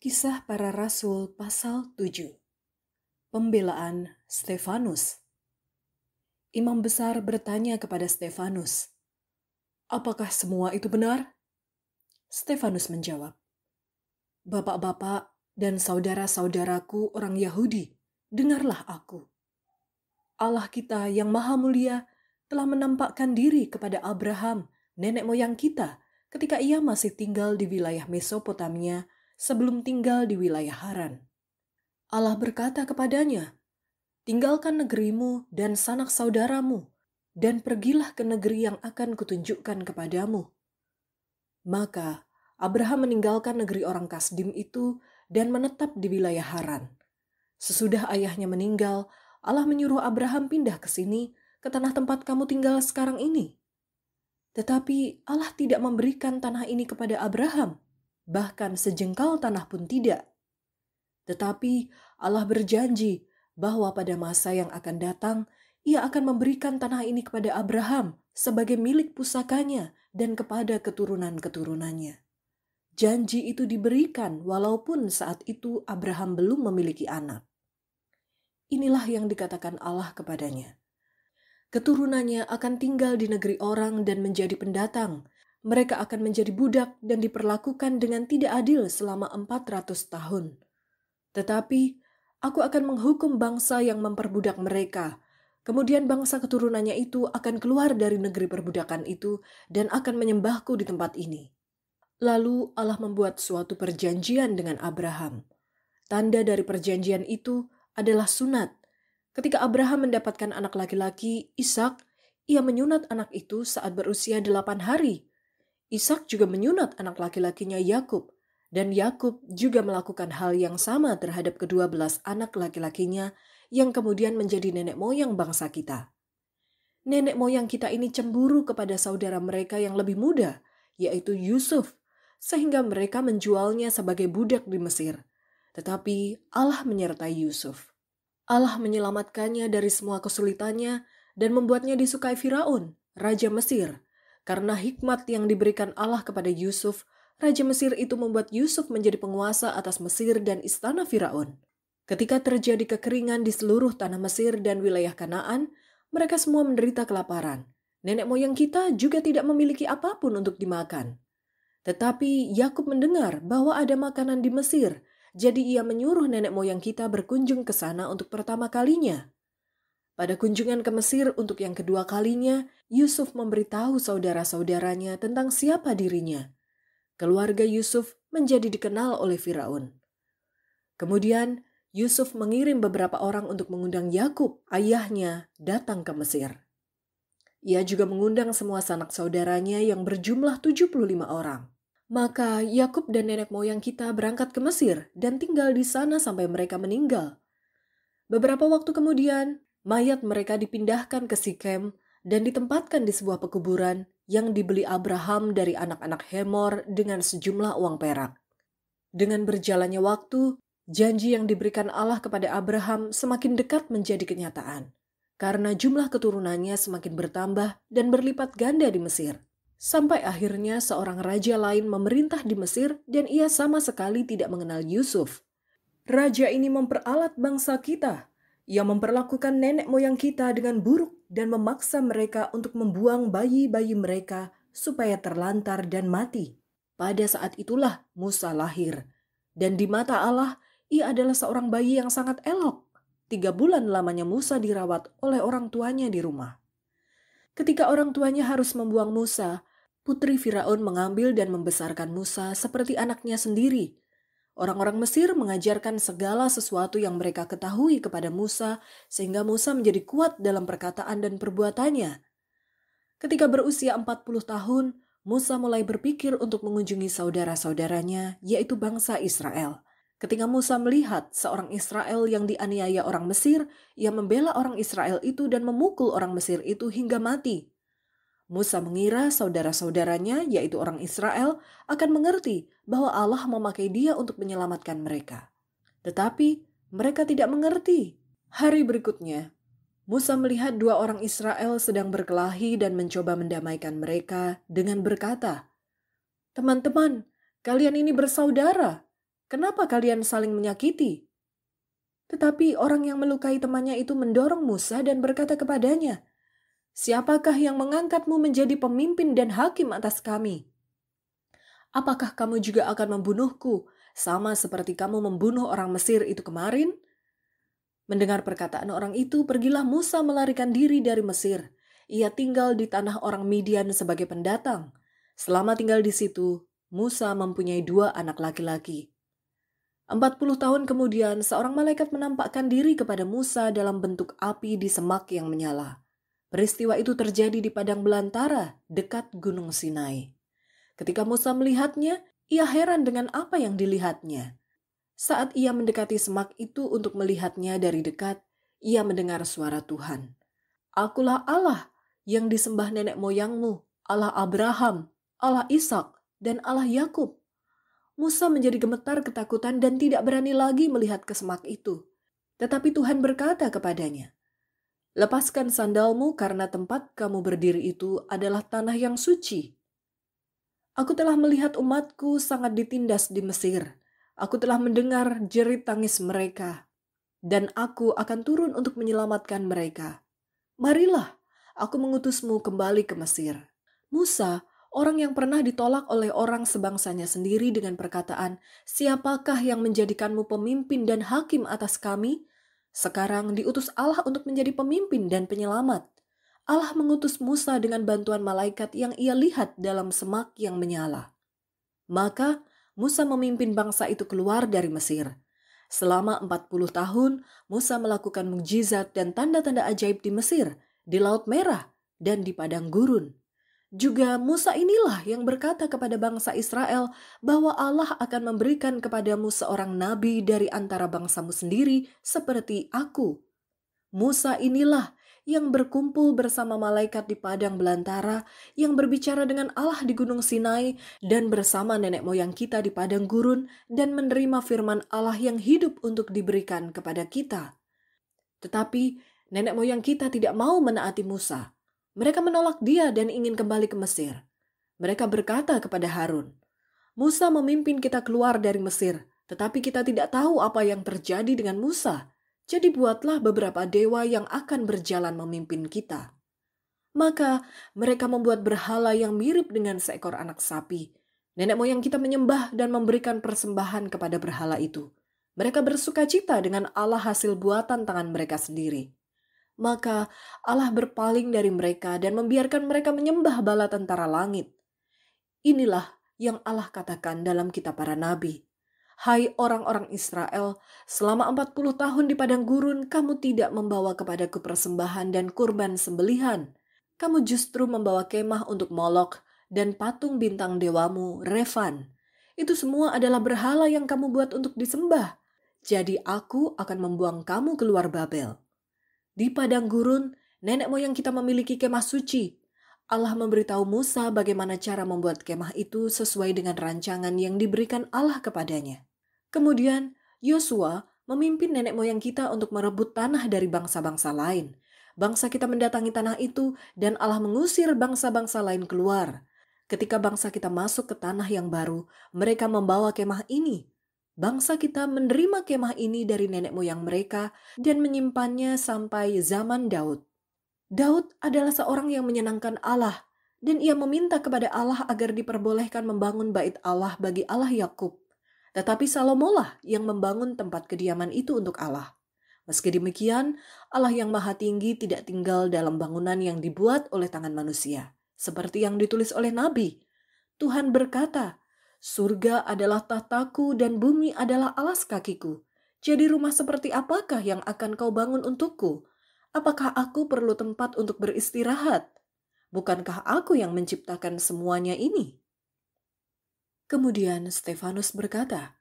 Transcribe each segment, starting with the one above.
Kisah para Rasul pasal 7 Pembelaan Stefanus Imam Besar bertanya kepada Stefanus, Apakah semua itu benar? Stefanus menjawab, Bapak-bapak dan saudara-saudaraku orang Yahudi, dengarlah aku. Allah kita yang maha mulia telah menampakkan diri kepada Abraham, nenek moyang kita, ketika ia masih tinggal di wilayah Mesopotamia, sebelum tinggal di wilayah Haran. Allah berkata kepadanya, "Tinggalkan negerimu dan sanak saudaramu, dan pergilah ke negeri yang akan kutunjukkan kepadamu." Maka Abraham meninggalkan negeri orang Kasdim itu dan menetap di wilayah Haran. Sesudah ayahnya meninggal, Allah menyuruh Abraham pindah ke sini, ke tanah tempat kamu tinggal sekarang ini. Tetapi Allah tidak memberikan tanah ini kepada Abraham bahkan sejengkal tanah pun tidak. Tetapi Allah berjanji bahwa pada masa yang akan datang, ia akan memberikan tanah ini kepada Abraham sebagai milik pusakanya dan kepada keturunan-keturunannya. Janji itu diberikan walaupun saat itu Abraham belum memiliki anak. Inilah yang dikatakan Allah kepadanya. Keturunannya akan tinggal di negeri orang dan menjadi pendatang, mereka akan menjadi budak dan diperlakukan dengan tidak adil selama 400 tahun. Tetapi, aku akan menghukum bangsa yang memperbudak mereka. Kemudian bangsa keturunannya itu akan keluar dari negeri perbudakan itu dan akan menyembahku di tempat ini. Lalu Allah membuat suatu perjanjian dengan Abraham. Tanda dari perjanjian itu adalah sunat. Ketika Abraham mendapatkan anak laki-laki, Ishak, ia menyunat anak itu saat berusia delapan hari Ishak juga menyunat anak laki-lakinya Yakub, dan Yakub juga melakukan hal yang sama terhadap kedua belas anak laki-lakinya yang kemudian menjadi nenek moyang bangsa kita. Nenek moyang kita ini cemburu kepada saudara mereka yang lebih muda, yaitu Yusuf, sehingga mereka menjualnya sebagai budak di Mesir. Tetapi Allah menyertai Yusuf. Allah menyelamatkannya dari semua kesulitannya dan membuatnya disukai Firaun, raja Mesir, karena hikmat yang diberikan Allah kepada Yusuf, Raja Mesir itu membuat Yusuf menjadi penguasa atas Mesir dan istana Firaun. Ketika terjadi kekeringan di seluruh tanah Mesir dan wilayah Kanaan, mereka semua menderita kelaparan. Nenek moyang kita juga tidak memiliki apapun untuk dimakan. Tetapi Yakub mendengar bahwa ada makanan di Mesir, jadi ia menyuruh nenek moyang kita berkunjung ke sana untuk pertama kalinya. Pada kunjungan ke Mesir untuk yang kedua kalinya, Yusuf memberitahu saudara-saudaranya tentang siapa dirinya. Keluarga Yusuf menjadi dikenal oleh Firaun. Kemudian, Yusuf mengirim beberapa orang untuk mengundang Yakub, ayahnya, datang ke Mesir. Ia juga mengundang semua sanak saudaranya yang berjumlah 75 orang. Maka Yakub dan nenek moyang kita berangkat ke Mesir dan tinggal di sana sampai mereka meninggal. Beberapa waktu kemudian, mayat mereka dipindahkan ke Sikem dan ditempatkan di sebuah pekuburan yang dibeli Abraham dari anak-anak Hemor dengan sejumlah uang perak. Dengan berjalannya waktu, janji yang diberikan Allah kepada Abraham semakin dekat menjadi kenyataan, karena jumlah keturunannya semakin bertambah dan berlipat ganda di Mesir sampai akhirnya seorang raja lain memerintah di Mesir dan ia sama sekali tidak mengenal Yusuf. Raja ini memperalat bangsa kita ia memperlakukan nenek moyang kita dengan buruk dan memaksa mereka untuk membuang bayi-bayi mereka supaya terlantar dan mati. Pada saat itulah Musa lahir, dan di mata Allah ia adalah seorang bayi yang sangat elok. Tiga bulan lamanya Musa dirawat oleh orang tuanya di rumah. Ketika orang tuanya harus membuang Musa, putri Firaun mengambil dan membesarkan Musa seperti anaknya sendiri, Orang-orang Mesir mengajarkan segala sesuatu yang mereka ketahui kepada Musa, sehingga Musa menjadi kuat dalam perkataan dan perbuatannya. Ketika berusia 40 tahun, Musa mulai berpikir untuk mengunjungi saudara-saudaranya, yaitu bangsa Israel. Ketika Musa melihat seorang Israel yang dianiaya orang Mesir, ia membela orang Israel itu dan memukul orang Mesir itu hingga mati. Musa mengira saudara-saudaranya, yaitu orang Israel, akan mengerti bahwa Allah memakai dia untuk menyelamatkan mereka. Tetapi mereka tidak mengerti. Hari berikutnya, Musa melihat dua orang Israel sedang berkelahi dan mencoba mendamaikan mereka dengan berkata, "Teman-teman, kalian ini bersaudara. Kenapa kalian saling menyakiti?" Tetapi orang yang melukai temannya itu mendorong Musa dan berkata kepadanya, Siapakah yang mengangkatmu menjadi pemimpin dan hakim atas kami? Apakah kamu juga akan membunuhku, sama seperti kamu membunuh orang Mesir itu kemarin?" Mendengar perkataan orang itu, pergilah Musa melarikan diri dari Mesir. Ia tinggal di tanah orang Midian sebagai pendatang. Selama tinggal di situ, Musa mempunyai dua anak laki-laki. Empat puluh tahun kemudian, seorang malaikat menampakkan diri kepada Musa dalam bentuk api di semak yang menyala. Peristiwa itu terjadi di padang belantara dekat Gunung Sinai. Ketika Musa melihatnya, ia heran dengan apa yang dilihatnya. Saat ia mendekati semak itu untuk melihatnya dari dekat, ia mendengar suara Tuhan. Akulah Allah yang disembah nenek moyangmu, Allah Abraham, Allah Ishak, dan Allah Yakub. Musa menjadi gemetar ketakutan dan tidak berani lagi melihat ke semak itu. Tetapi Tuhan berkata kepadanya, Lepaskan sandalmu karena tempat kamu berdiri itu adalah tanah yang suci. Aku telah melihat umatku sangat ditindas di Mesir. Aku telah mendengar jerit tangis mereka. Dan aku akan turun untuk menyelamatkan mereka. Marilah, aku mengutusmu kembali ke Mesir. Musa, orang yang pernah ditolak oleh orang sebangsanya sendiri dengan perkataan, Siapakah yang menjadikanmu pemimpin dan hakim atas kami? Sekarang diutus Allah untuk menjadi pemimpin dan penyelamat. Allah mengutus Musa dengan bantuan malaikat yang ia lihat dalam semak yang menyala. Maka Musa memimpin bangsa itu keluar dari Mesir. Selama 40 tahun, Musa melakukan mukjizat dan tanda-tanda ajaib di Mesir, di Laut Merah, dan di padang gurun. Juga Musa inilah yang berkata kepada bangsa Israel bahwa Allah akan memberikan kepadamu seorang nabi dari antara bangsamu sendiri seperti aku. Musa inilah yang berkumpul bersama malaikat di padang belantara, yang berbicara dengan Allah di gunung Sinai dan bersama nenek moyang kita di padang gurun dan menerima firman Allah yang hidup untuk diberikan kepada kita. Tetapi nenek moyang kita tidak mau menaati Musa. Mereka menolak dia dan ingin kembali ke Mesir. Mereka berkata kepada Harun, "Musa memimpin kita keluar dari Mesir, tetapi kita tidak tahu apa yang terjadi dengan Musa. Jadi buatlah beberapa dewa yang akan berjalan memimpin kita." Maka mereka membuat berhala yang mirip dengan seekor anak sapi. Nenek moyang kita menyembah dan memberikan persembahan kepada berhala itu. Mereka bersuka cita dengan Allah hasil buatan tangan mereka sendiri. Maka Allah berpaling dari mereka dan membiarkan mereka menyembah bala tentara langit. Inilah yang Allah katakan dalam kitab para nabi. Hai orang-orang Israel, selama 40 tahun di padang gurun kamu tidak membawa kepada persembahan dan kurban sembelihan. Kamu justru membawa kemah untuk Molok dan patung bintang dewamu Revan. Itu semua adalah berhala yang kamu buat untuk disembah. Jadi aku akan membuang kamu keluar Babel. Di padang gurun, nenek moyang kita memiliki kemah suci. Allah memberitahu Musa bagaimana cara membuat kemah itu sesuai dengan rancangan yang diberikan Allah kepadanya. Kemudian, Yosua memimpin nenek moyang kita untuk merebut tanah dari bangsa-bangsa lain. Bangsa kita mendatangi tanah itu dan Allah mengusir bangsa-bangsa lain keluar. Ketika bangsa kita masuk ke tanah yang baru, mereka membawa kemah ini, bangsa kita menerima kemah ini dari nenek moyang mereka dan menyimpannya sampai zaman Daud. Daud adalah seorang yang menyenangkan Allah, dan ia meminta kepada Allah agar diperbolehkan membangun bait Allah bagi Allah Yakub. Tetapi Salomo lah yang membangun tempat kediaman itu untuk Allah. Meski demikian, Allah yang Maha Tinggi tidak tinggal dalam bangunan yang dibuat oleh tangan manusia, seperti yang ditulis oleh Nabi. Tuhan berkata, Surga adalah tahtaku dan bumi adalah alas kakiku. Jadi rumah seperti apakah yang akan kau bangun untukku? Apakah aku perlu tempat untuk beristirahat? Bukankah aku yang menciptakan semuanya ini? Kemudian Stefanus berkata,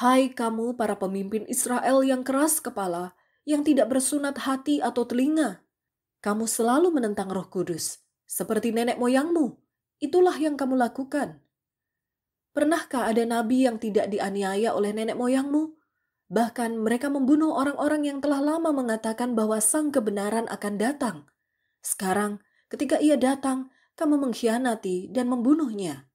Hai kamu para pemimpin Israel yang keras kepala, yang tidak bersunat hati atau telinga. Kamu selalu menentang roh kudus, seperti nenek moyangmu. Itulah yang kamu lakukan. Pernahkah ada nabi yang tidak dianiaya oleh nenek moyangmu? Bahkan mereka membunuh orang-orang yang telah lama mengatakan bahwa sang kebenaran akan datang. Sekarang, ketika ia datang, kamu mengkhianati dan membunuhnya.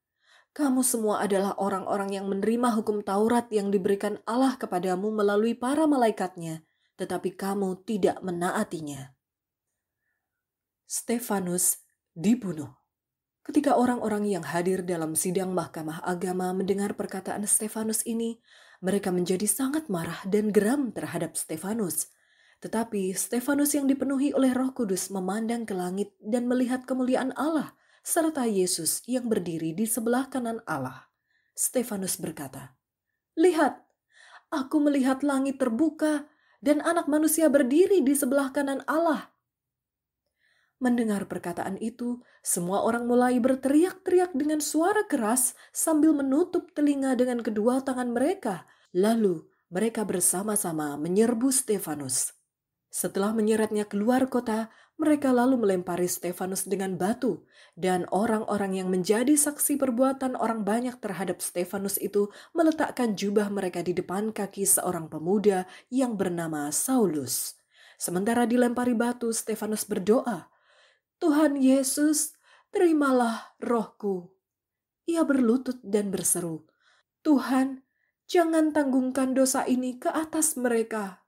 Kamu semua adalah orang-orang yang menerima hukum Taurat yang diberikan Allah kepadamu melalui para malaikatnya, tetapi kamu tidak menaatinya. Stefanus dibunuh. Ketika orang-orang yang hadir dalam sidang Mahkamah Agama mendengar perkataan Stefanus ini, mereka menjadi sangat marah dan geram terhadap Stefanus. Tetapi Stefanus yang dipenuhi oleh Roh Kudus memandang ke langit dan melihat kemuliaan Allah serta Yesus yang berdiri di sebelah kanan Allah. Stefanus berkata, "Lihat, aku melihat langit terbuka dan anak manusia berdiri di sebelah kanan Allah." Mendengar perkataan itu, semua orang mulai berteriak-teriak dengan suara keras sambil menutup telinga dengan kedua tangan mereka. Lalu, mereka bersama-sama menyerbu Stefanus. Setelah menyeretnya keluar kota, mereka lalu melempari Stefanus dengan batu, dan orang-orang yang menjadi saksi perbuatan orang banyak terhadap Stefanus itu meletakkan jubah mereka di depan kaki seorang pemuda yang bernama Saulus. Sementara dilempari batu, Stefanus berdoa, Tuhan Yesus, terimalah rohku. Ia berlutut dan berseru, Tuhan, jangan tanggungkan dosa ini ke atas mereka.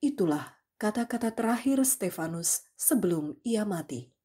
Itulah kata-kata terakhir Stefanus sebelum ia mati.